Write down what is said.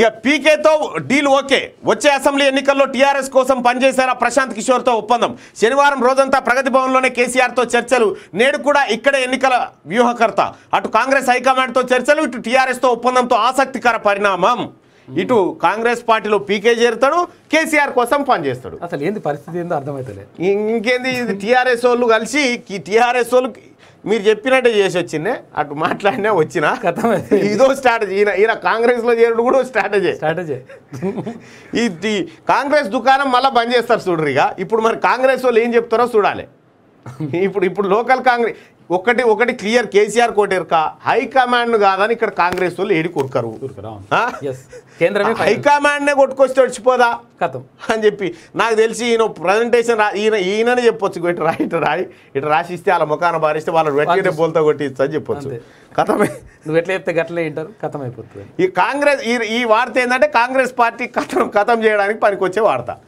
ఇక పీకేతో deal okay వచ్చే అసెంబ్లీ ఎన్నికల్లో టీఆర్ఎస్ కోసం పనిచేశారా ప్రశాంత్ కిషోర్తో ఒప్పందం శనివారం రోజంతా ప్రగతి భవన్లోనే కేసీఆర్తో చర్చలు నేడు కూడా ఇక్కడే ఎన్నికల వ్యూహకర్త అటు కాంగ్రెస్ హైకమాండ్తో చర్చలు ఇటు టీఆర్ఎస్తో ఒప్పందంతో ఆసక్తికర పరిణామం ఇటు కాంగ్రెస్ పార్టీలో పీకే చేరుతాడు కేసీఆర్ కోసం పనిచేస్తాడు అసలు ఏంది పరిస్థితి ఏందో అర్థమవుతుంది ఇంకేంది టీఆర్ఎస్ వాళ్ళు కలిసి టీఆర్ఎస్ వాళ్ళు మీరు చెప్పినట్టే చేసి వచ్చిందే అటు మాట్లాడినా వచ్చిన ఇదో స్ట్రాటజీ ఈయన ఈయన కాంగ్రెస్లో చేరుడు కూడా స్ట్రాటజీ స్ట్రాటజీ ఇది కాంగ్రెస్ దుకాణం మళ్ళీ బంద్ చేస్తారు చూడరు ఇక ఇప్పుడు మరి కాంగ్రెస్ వాళ్ళు ఏం చెప్తారో చూడాలి ఇప్పుడు ఇప్పుడు లోకల్ కాంగ్రెస్ ఒకటి ఒకటి క్లియర్ కేసీఆర్ కోటేరుక హైకమాండ్ కాదని ఇక్కడ కాంగ్రెస్ వాళ్ళు ఏడి కేంద్రమే హైకమాండ్ నే కొట్టుకొచ్చి వచ్చిపోదా కథం అని చెప్పి నాకు తెలిసి ఈయన ప్రజెంటేషన్ ఈయన ఈయననే చెప్పొచ్చు ఇటు రా ఇటు రాయి ఇటు రాసిస్తే వాళ్ళ ముఖాన భారిస్తే వాళ్ళు వెట్టినే బోల్తో కొట్టి అని చెప్పొచ్చు కథమే నువ్వు ఎట్లా చెప్తే గట్లే ఏంటారు కథం అయిపోతుంది ఈ కాంగ్రెస్ ఈ వార్త ఏంటంటే కాంగ్రెస్ పార్టీ కథం కథం చేయడానికి పనికొచ్చే వార్త